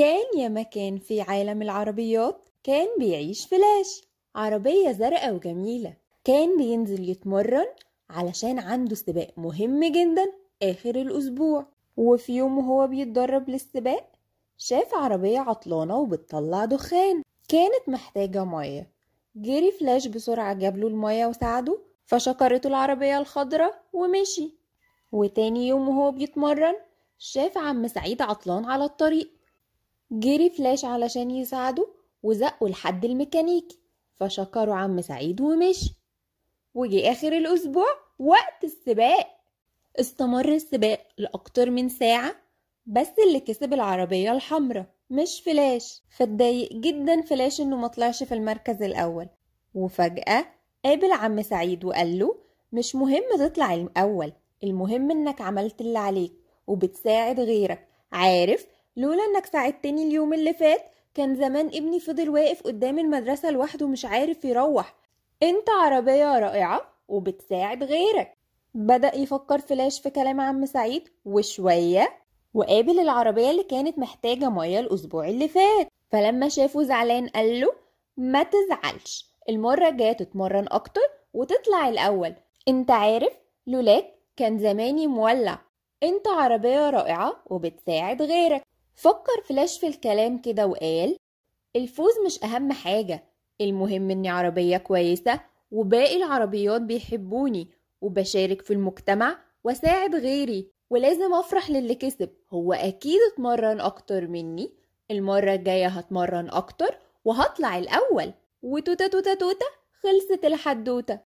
كان يا ما كان في عالم العربيات كان بيعيش فلاش عربية زرقاء وجميلة كان بينزل يتمرن علشان عنده سباق مهم جدا آخر الأسبوع وفي يوم وهو بيتدرب للسباق شاف عربية عطلانة وبتطلع دخان كانت محتاجة مية جري فلاش بسرعة جابله المية وساعده فشكرته العربية الخضرة ومشي وتاني يوم وهو بيتمرن شاف عم سعيد عطلان على الطريق جري فلاش علشان يساعده وزقه لحد الميكانيكي فشكره عم سعيد ومشي وجي آخر الأسبوع وقت السباق استمر السباق لأكتر من ساعة بس اللي كسب العربية الحمراء مش فلاش فاتضايق جدا فلاش انه مطلعش في المركز الأول وفجأة قابل عم سعيد وقال له مش مهم تطلع الأول المهم انك عملت اللي عليك وبتساعد غيرك عارف لولا انك ساعدتني اليوم اللي فات كان زمان ابني فضل واقف قدام المدرسة لوحده مش عارف يروح انت عربية رائعة وبتساعد غيرك بدأ يفكر فلاش في كلام عم سعيد وشوية وقابل العربية اللي كانت محتاجة مية الأسبوع اللي فات فلما شافه زعلان قال له ما تزعلش المرة الجاية تتمرن أكتر وتطلع الأول انت عارف لولاك كان زماني مولع انت عربية رائعة وبتساعد غيرك فكر فلاش في الكلام كده وقال الفوز مش أهم حاجة المهم إني عربية كويسة وباقي العربيات بيحبوني وبشارك في المجتمع وساعد غيري ولازم أفرح للي كسب هو أكيد اتمرن أكتر مني المرة الجاية هتمرن أكتر وهطلع الأول وتوتة توتة توتة خلصت الحدوتة